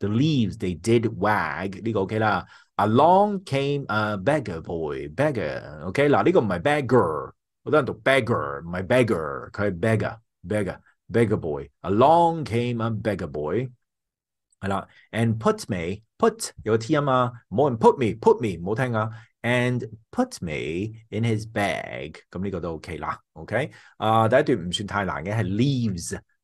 The leaves they did wag 呢個 OK Along came a beggar boy, beggar OK 嗱呢個唔係 my beggar 唔係 beggar，佢係 beggar beggar beggar beggar, boy. Along came a beggar boy And put me put 有個 t and put me put me And put me in his bag，咁呢個都 OK Okay. 啦，OK？啊、uh,，第一段唔算太難嘅，係 leaves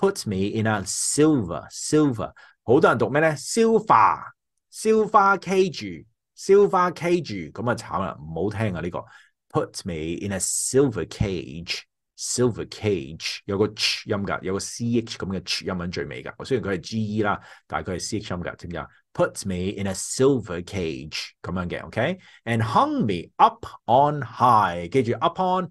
puts me in a silver silver. silver。好多人讀咩咧？消化消化 silver cage. K 住，咁啊慘啦，唔好聽啊呢、這個。Put me in a silver cage。Silver cage 有個 ch 音㗎，有個 ch 咁嘅 ch 音喺最尾㗎。我雖然佢係 ge 啦，但系佢系 ch 音㗎，知唔知啊？Put me in a silver cage 咁樣嘅，OK？And hung me up on high，記住 up on。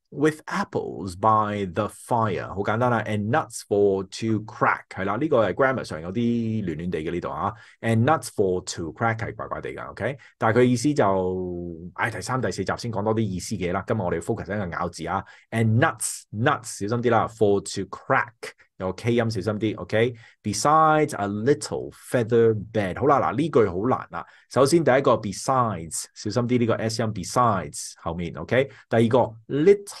with apples by the fire，好簡單啦。And nuts for to crack 係啦，呢個係 grammar 上有啲亂亂地嘅呢度啊。And nuts for to crack 係怪怪地㗎，OK？但係佢意思就，唉、哎，第三、第四集先講多啲意思嘅啦。今日我哋 focus 喺個咬字啊。And nuts nuts 小心啲啦，for to crack 有 K 音小心啲，OK？Besides a little feather bed, 好啦,嗱呢句好难啦.首先第一个, besides 小心啲呢個 s 音 besides 後面，OK？第二個 little。